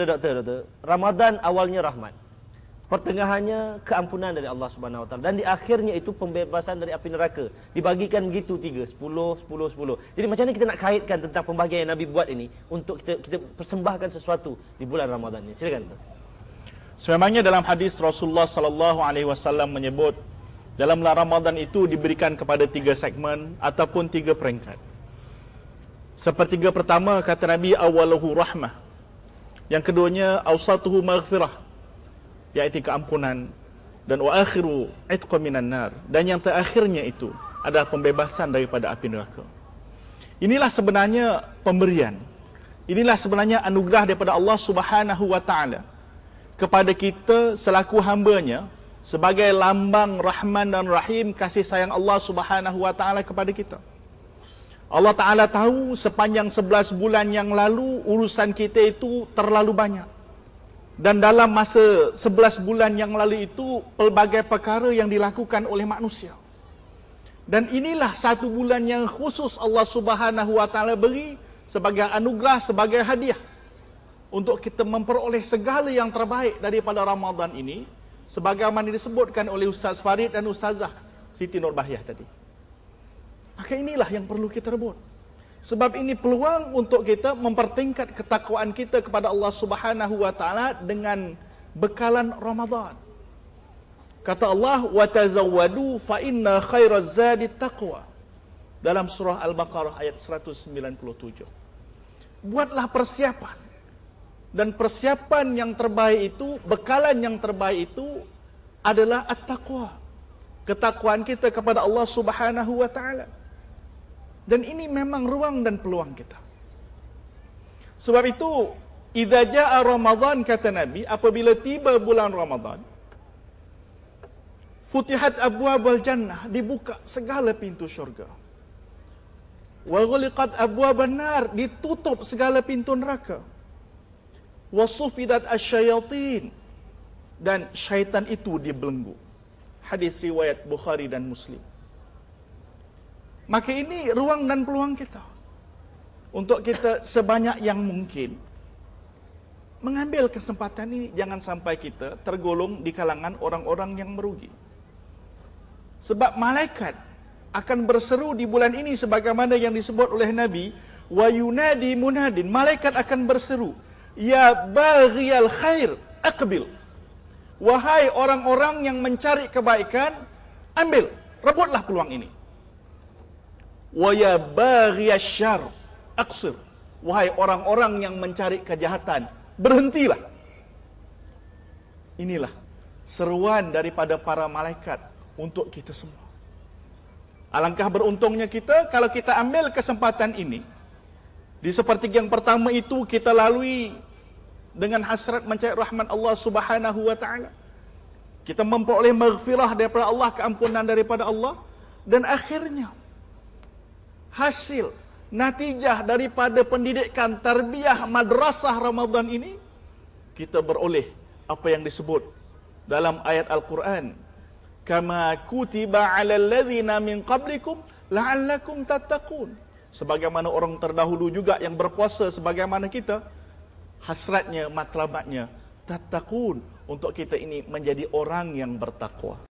Betul doktor, doktor. Ramadan awalnya rahmat. Pertengahannya keampunan dari Allah Subhanahu Wa dan di akhirnya itu pembebasan dari api neraka. Dibagikan begitu tiga, sepuluh, sepuluh, sepuluh. Jadi macam mana kita nak kaitkan tentang pembahagian yang Nabi buat ini untuk kita kita persembahkan sesuatu di bulan Ramadan ini? Silakan. Sememangnya dalam hadis Rasulullah sallallahu alaihi wasallam menyebut dalam bulan Ramadan itu diberikan kepada tiga segmen ataupun tiga peringkat. Sepertiga pertama kata Nabi awaluhu rahmah, yang keduanya awsatuhu maghfirah iaitu keampunan dan wa akhiru itqa minan nar dan yang terakhirnya itu adalah pembebasan daripada api neraka. Inilah sebenarnya pemberian. Inilah sebenarnya anugerah daripada Allah Subhanahu wa taala kepada kita selaku hamba-Nya sebagai lambang rahman dan rahim kasih sayang Allah Subhanahu wa taala kepada kita. Allah Ta'ala tahu sepanjang 11 bulan yang lalu urusan kita itu terlalu banyak. Dan dalam masa 11 bulan yang lalu itu pelbagai perkara yang dilakukan oleh manusia. Dan inilah satu bulan yang khusus Allah Subhanahu Wa Ta'ala beri sebagai anugerah, sebagai hadiah. Untuk kita memperoleh segala yang terbaik daripada Ramadan ini. Sebagaimana disebutkan oleh Ustaz Farid dan Ustazah Siti Nurbahiyah tadi. Maka inilah yang perlu kita rebut. Sebab ini peluang untuk kita mempertingkat ketakwaan kita kepada Allah Subhanahu wa taala dengan bekalan Ramadan. Kata Allah, "Wa tazawwadu fa inna khairaz zadi taqwa." Dalam surah Al-Baqarah ayat 197. Buatlah persiapan. Dan persiapan yang terbaik itu, bekalan yang terbaik itu adalah at-taqwa. Ketakwaan kita kepada Allah Subhanahu wa taala. Dan ini memang ruang dan peluang kita. Sebab itu, Iza ja'a Ramadan kata Nabi, apabila tiba bulan Ramadhan, Futihat Abu Abul Jannah dibuka segala pintu syurga. Waghuliqat Abu Abul Nar ditutup segala pintu neraka. Wasufidat asyayatin dan syaitan itu dibelenggu. Hadis riwayat Bukhari dan Muslim. Maka ini ruang dan peluang kita. Untuk kita sebanyak yang mungkin mengambil kesempatan ini jangan sampai kita tergolong di kalangan orang-orang yang merugi. Sebab malaikat akan berseru di bulan ini sebagaimana yang disebut oleh Nabi wa yunadi munadin malaikat akan berseru ya baghial khair Akbil wahai orang-orang yang mencari kebaikan ambil rebutlah peluang ini wa ya baghiyasyar aqsir wahai orang-orang yang mencari kejahatan berhentilah inilah seruan daripada para malaikat untuk kita semua alangkah beruntungnya kita kalau kita ambil kesempatan ini di seperti yang pertama itu kita lalui dengan hasrat mencari rahmat Allah Subhanahu wa taala kita memperoleh maghfirah daripada Allah keampunan daripada Allah dan akhirnya hasil natijah daripada pendidikan tarbiyah madrasah Ramadan ini kita beroleh apa yang disebut dalam ayat Al-Quran kama kutiba alal ladzina min qablikum la'allakum tattaqun sebagaimana orang terdahulu juga yang berpuasa sebagaimana kita hasratnya matlamatnya tattaqun untuk kita ini menjadi orang yang bertakwa